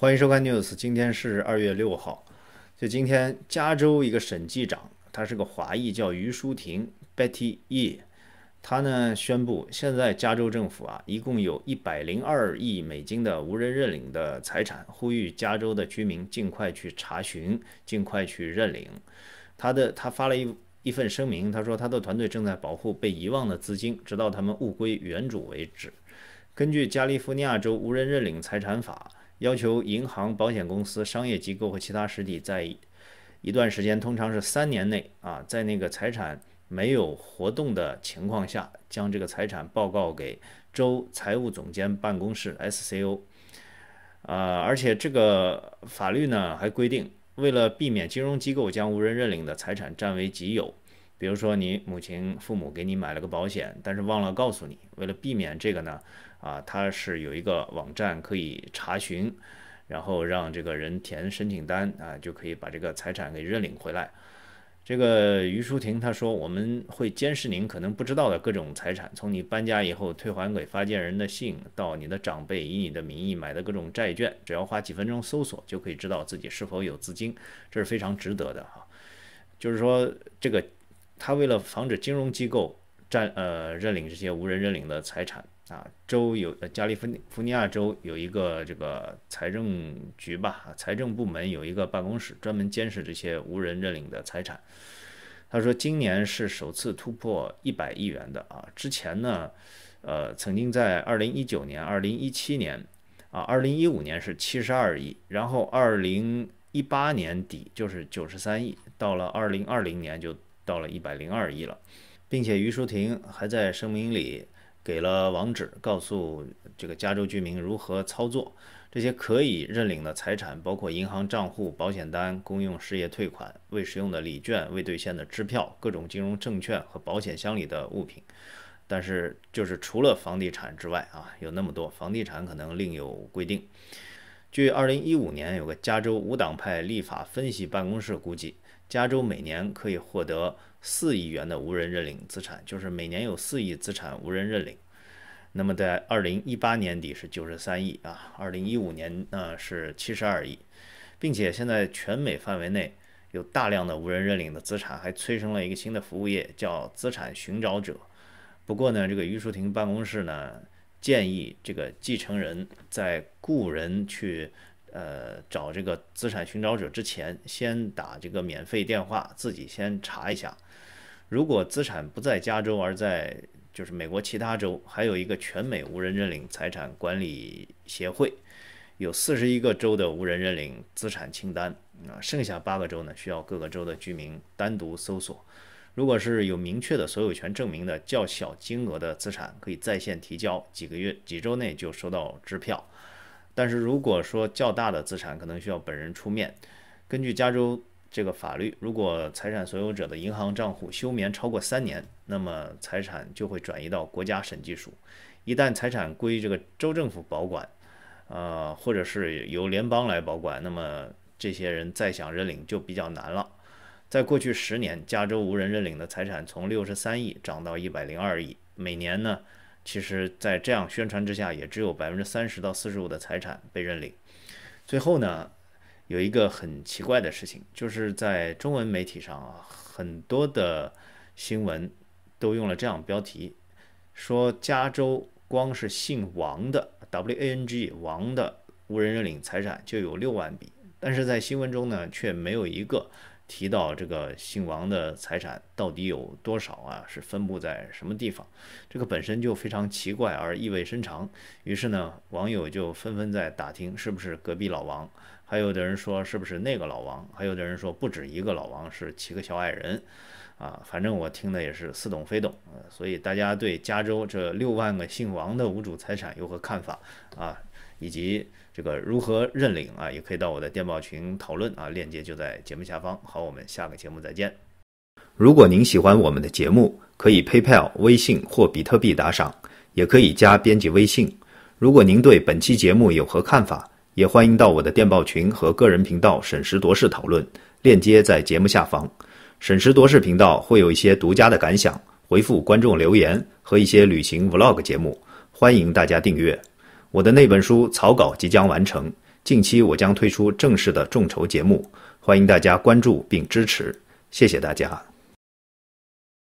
欢迎收看 News。今天是二月六号。就今天，加州一个审计长，他是个华裔，叫于淑婷 （Betty Ye）。他呢宣布，现在加州政府啊，一共有一百零二亿美金的无人认领的财产，呼吁加州的居民尽快去查询，尽快去认领。他的他发了一一份声明，他说他的团队正在保护被遗忘的资金，直到他们物归原主为止。根据加利福尼亚州无人认领财产法。要求银行、保险公司、商业机构和其他实体在一段时间，通常是三年内啊，在那个财产没有活动的情况下，将这个财产报告给州财务总监办公室 （SCO）。呃，而且这个法律呢还规定，为了避免金融机构将无人认领的财产占为己有。比如说，你母亲、父母给你买了个保险，但是忘了告诉你。为了避免这个呢，啊，它是有一个网站可以查询，然后让这个人填申请单，啊，就可以把这个财产给认领回来。这个于淑婷她说，我们会监视您可能不知道的各种财产，从你搬家以后退还给发件人的信，到你的长辈以你的名义买的各种债券，只要花几分钟搜索，就可以知道自己是否有资金，这是非常值得的哈。就是说这个。他为了防止金融机构占呃认领这些无人认领的财产啊，州有加利福尼亚州有一个这个财政局吧，财政部门有一个办公室专门监视这些无人认领的财产。他说今年是首次突破一百亿元的啊，之前呢，呃，曾经在二零一九年、二零一七年啊，二零一五年是七十二亿，然后二零一八年底就是九十三亿，到了二零二零年就。到了一百零二亿了，并且于淑婷还在声明里给了网址，告诉这个加州居民如何操作这些可以认领的财产，包括银行账户、保险单、公用事业退款、未使用的礼券、未兑现的支票、各种金融证券和保险箱里的物品。但是就是除了房地产之外啊，有那么多房地产可能另有规定。据二零一五年有个加州无党派立法分析办公室估计，加州每年可以获得。四亿元的无人认领资产，就是每年有四亿资产无人认领。那么在二零一八年底是九十三亿啊，二零一五年呢是七十二亿，并且现在全美范围内有大量的无人认领的资产，还催生了一个新的服务业，叫资产寻找者。不过呢，这个于淑婷办公室呢建议这个继承人在雇人去。呃，找这个资产寻找者之前，先打这个免费电话，自己先查一下。如果资产不在加州，而在就是美国其他州，还有一个全美无人认领财产管理协会，有四十一个州的无人认领资产清单啊，剩下八个州呢，需要各个州的居民单独搜索。如果是有明确的所有权证明的较小金额的资产，可以在线提交，几个月、几周内就收到支票。但是如果说较大的资产可能需要本人出面，根据加州这个法律，如果财产所有者的银行账户休眠超过三年，那么财产就会转移到国家审计署。一旦财产归这个州政府保管，呃，或者是由联邦来保管，那么这些人再想认领就比较难了。在过去十年，加州无人认领的财产从六十三亿涨到一百零二亿，每年呢？其实，在这样宣传之下，也只有百分之三十到四十五的财产被认领。最后呢，有一个很奇怪的事情，就是在中文媒体上啊，很多的新闻都用了这样标题，说加州光是姓王的 W A N G 王的无人认领财产就有六万笔，但是在新闻中呢，却没有一个。提到这个姓王的财产到底有多少啊？是分布在什么地方？这个本身就非常奇怪而意味深长。于是呢，网友就纷纷在打听，是不是隔壁老王？还有的人说是不是那个老王？还有的人说不止一个老王是七个小矮人啊！反正我听的也是似懂非懂所以大家对加州这六万个姓王的无主财产有何看法啊？以及这个如何认领啊，也可以到我的电报群讨论啊，链接就在节目下方。好，我们下个节目再见。如果您喜欢我们的节目，可以 PayPal、微信或比特币打赏，也可以加编辑微信。如果您对本期节目有何看法，也欢迎到我的电报群和个人频道审时度势讨论，链接在节目下方。审时度势频道会有一些独家的感想，回复观众留言和一些旅行 Vlog 节目，欢迎大家订阅。我的那本书草稿即将完成，近期我将推出正式的众筹节目，欢迎大家关注并支持，谢谢大家。